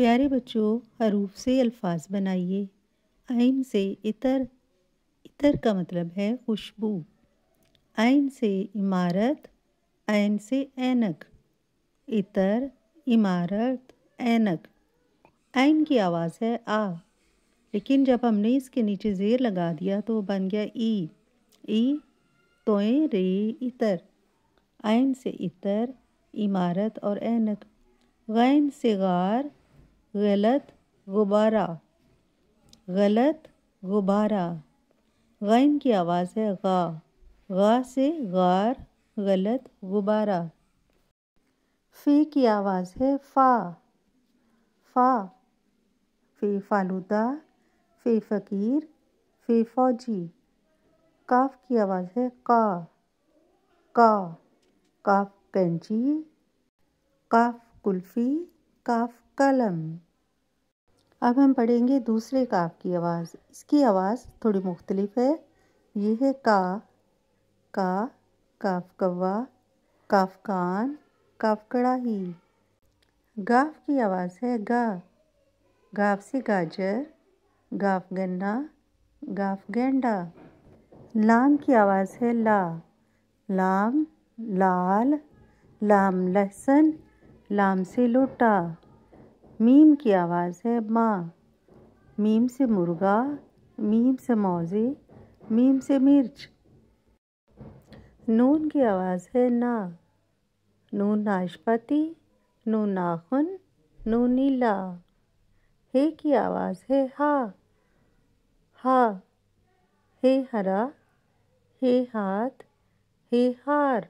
प्यारे बच्चों हरूफ से अल्फाज बनाइए आइन से इतर इतर का मतलब है खुशबू आइन से इमारत आइन से ऐनक इतर इमारत ऐनक आइन की आवाज़ है आ लेकिन जब हमने इसके नीचे ज़ेर लगा दिया तो वो बन गया ई ई तोए रे इतर आइन से इतर इमारत और ऐनक गैन से गार गलत गुब्बारा गलत गुब्बारा गैन की आवाज़ है गा गा से गार गलत गुब्बारा फ़ी की आवाज़ है फ़ा फ़ा फ़ी फालूदा फ़ी फ़कीर फ़ी फौजी काफ की आवाज़ है का का काफ कंची काफ कुल्फ़ी काफ कलम अब हम पढ़ेंगे दूसरे काफ की आवाज़ इसकी आवाज़ थोड़ी मुख्तलिफ है ये है का का काफ कवा काफ कान काफ कड़ाही गाफ की आवाज़ है गा गाफ से गाजर गाफ गन्ना गाफ गेंडा लाम की आवाज़ है ला लाम लाल लाम लहसन लाम से लोटा मीम की आवाज़ है माँ मीम से मुर्गा मीम से मौजे मीम से मिर्च नून की आवाज़ है ना नून नाशपाती नून नाखुन नून नीला हे की आवाज़ है हा हा हे हरा हे हाथ हे हार